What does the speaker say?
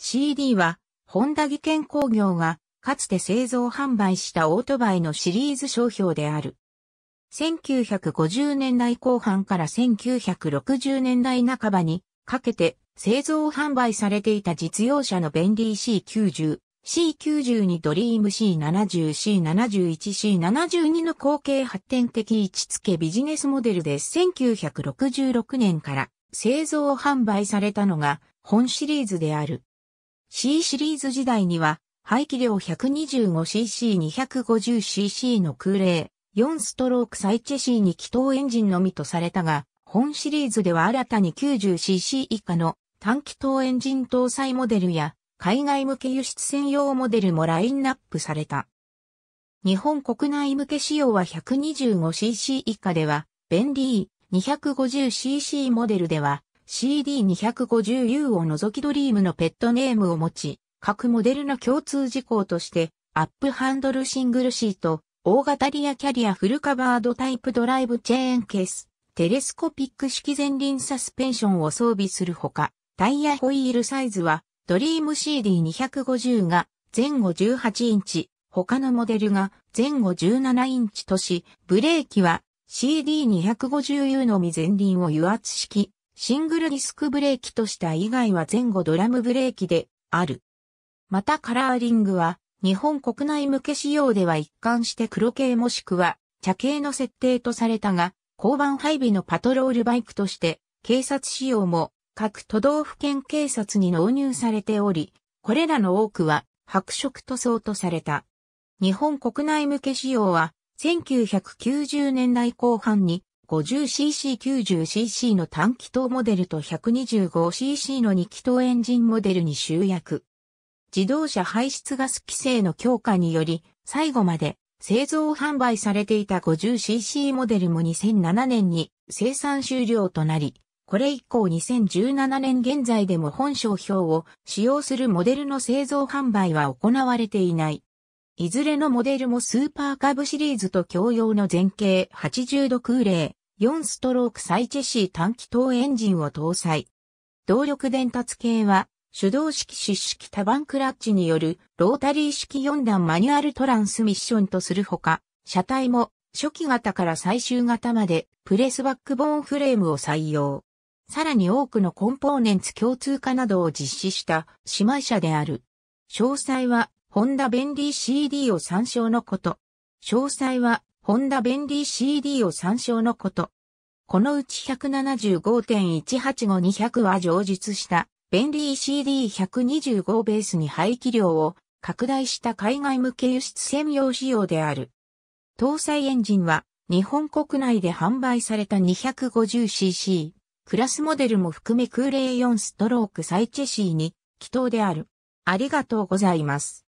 CD は、本田技研工業が、かつて製造販売したオートバイのシリーズ商標である。1950年代後半から1960年代半ばにかけて製造販売されていた実用車のベンィー C90、C92 ドリーム C70、C71、C72 の後継発展的位置付けビジネスモデルで1966年から製造販売されたのが本シリーズである。C シリーズ時代には、排気量 125cc250cc の空冷、4ストロークサイチェシーに気筒エンジンのみとされたが、本シリーズでは新たに 90cc 以下の短気筒エンジン搭載モデルや、海外向け輸出専用モデルもラインナップされた。日本国内向け仕様は 125cc 以下では、便利 250cc モデルでは、CD250U を除きドリームのペットネームを持ち、各モデルの共通事項として、アップハンドルシングルシート、大型リアキャリアフルカバードタイプドライブチェーンケース、テレスコピック式前輪サスペンションを装備するほか、タイヤホイールサイズは、ドリーム CD250 が前後18インチ、他のモデルが前後17インチとし、ブレーキは CD250U のみ前輪を油圧式、シングルディスクブレーキとした以外は前後ドラムブレーキである。またカラーリングは日本国内向け仕様では一貫して黒系もしくは茶系の設定とされたが、交番配備のパトロールバイクとして警察仕様も各都道府県警察に納入されており、これらの多くは白色塗装とされた。日本国内向け仕様は1990年代後半に 50cc90cc の単気筒モデルと 125cc の2気筒エンジンモデルに集約。自動車排出ガス規制の強化により、最後まで製造販売されていた 50cc モデルも2007年に生産終了となり、これ以降2017年現在でも本商標を使用するモデルの製造販売は行われていない。いずれのモデルもスーパーカブシリーズと共用の前傾80度空冷、4ストローク再チェシー短気筒エンジンを搭載。動力伝達系は、手動式出式多番クラッチによるロータリー式4段マニュアルトランスミッションとするほか、車体も初期型から最終型までプレスバックボーンフレームを採用。さらに多くのコンポーネンツ共通化などを実施した姉妹車である。詳細は、ホンダベンリー CD を参照のこと。詳細は、ホンダベンリー CD を参照のこと。このうち175.185200は上述したベンリー CD125 ベースに排気量を拡大した海外向け輸出専用仕様である。搭載エンジンは日本国内で販売された 250cc クラスモデルも含め空冷4ストロークサイチェシーに祈祷である。ありがとうございます。